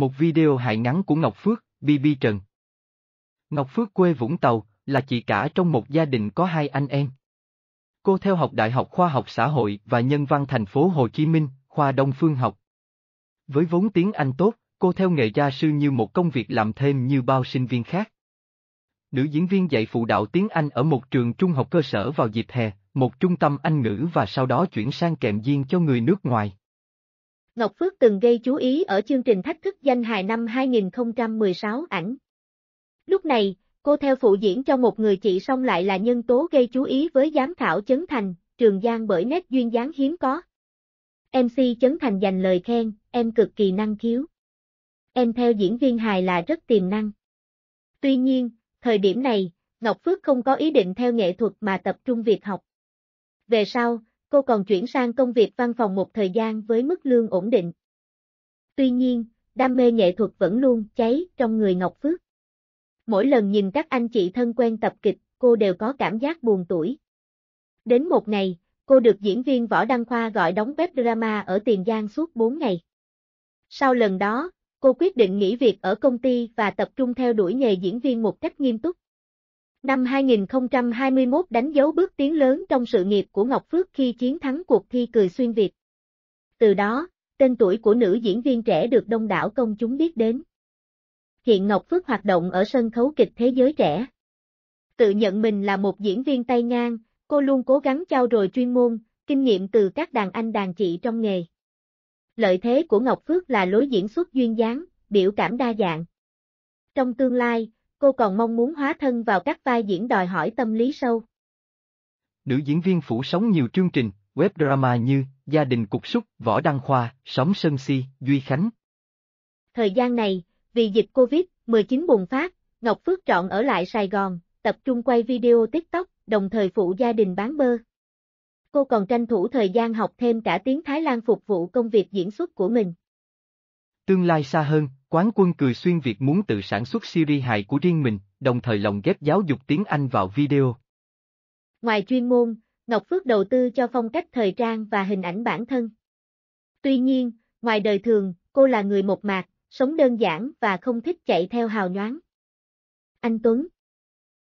Một video hài ngắn của Ngọc Phước, BB Trần. Ngọc Phước quê Vũng Tàu, là chị cả trong một gia đình có hai anh em. Cô theo học Đại học Khoa học Xã hội và Nhân văn thành phố Hồ Chí Minh, khoa Đông Phương học. Với vốn tiếng Anh tốt, cô theo nghề gia sư như một công việc làm thêm như bao sinh viên khác. Nữ diễn viên dạy phụ đạo tiếng Anh ở một trường trung học cơ sở vào dịp hè, một trung tâm Anh ngữ và sau đó chuyển sang kèm viên cho người nước ngoài. Ngọc Phước từng gây chú ý ở chương trình Thách thức danh hài năm 2016 ảnh. Lúc này, cô theo phụ diễn cho một người chị xong lại là nhân tố gây chú ý với giám khảo Chấn Thành, Trường Giang bởi nét duyên dáng hiếm có. MC Chấn Thành dành lời khen, em cực kỳ năng khiếu. Em theo diễn viên hài là rất tiềm năng. Tuy nhiên, thời điểm này, Ngọc Phước không có ý định theo nghệ thuật mà tập trung việc học. Về sau, Cô còn chuyển sang công việc văn phòng một thời gian với mức lương ổn định. Tuy nhiên, đam mê nghệ thuật vẫn luôn cháy trong người Ngọc Phước. Mỗi lần nhìn các anh chị thân quen tập kịch, cô đều có cảm giác buồn tuổi. Đến một ngày, cô được diễn viên Võ Đăng Khoa gọi đóng bếp drama ở Tiền Giang suốt 4 ngày. Sau lần đó, cô quyết định nghỉ việc ở công ty và tập trung theo đuổi nghề diễn viên một cách nghiêm túc. Năm 2021 đánh dấu bước tiến lớn trong sự nghiệp của Ngọc Phước khi chiến thắng cuộc thi Cười Xuyên Việt. Từ đó, tên tuổi của nữ diễn viên trẻ được đông đảo công chúng biết đến. Hiện Ngọc Phước hoạt động ở sân khấu kịch thế giới trẻ. Tự nhận mình là một diễn viên tay ngang, cô luôn cố gắng trao dồi chuyên môn, kinh nghiệm từ các đàn anh đàn chị trong nghề. Lợi thế của Ngọc Phước là lối diễn xuất duyên dáng, biểu cảm đa dạng. Trong tương lai, cô còn mong muốn hóa thân vào các vai diễn đòi hỏi tâm lý sâu. Nữ diễn viên phủ sóng nhiều chương trình, web drama như Gia đình cục súc, Võ Đăng Khoa, Sóng Sơn Si, Duy Khánh. Thời gian này, vì dịch Covid-19 bùng phát, Ngọc Phước chọn ở lại Sài Gòn, tập trung quay video TikTok, đồng thời phụ gia đình bán bơ. Cô còn tranh thủ thời gian học thêm cả tiếng Thái Lan phục vụ công việc diễn xuất của mình. Tương lai xa hơn, quán quân cười xuyên Việt muốn tự sản xuất series hài của riêng mình, đồng thời lồng ghép giáo dục tiếng Anh vào video. Ngoài chuyên môn, Ngọc Phước đầu tư cho phong cách thời trang và hình ảnh bản thân. Tuy nhiên, ngoài đời thường, cô là người một mạc, sống đơn giản và không thích chạy theo hào nhoáng. Anh Tuấn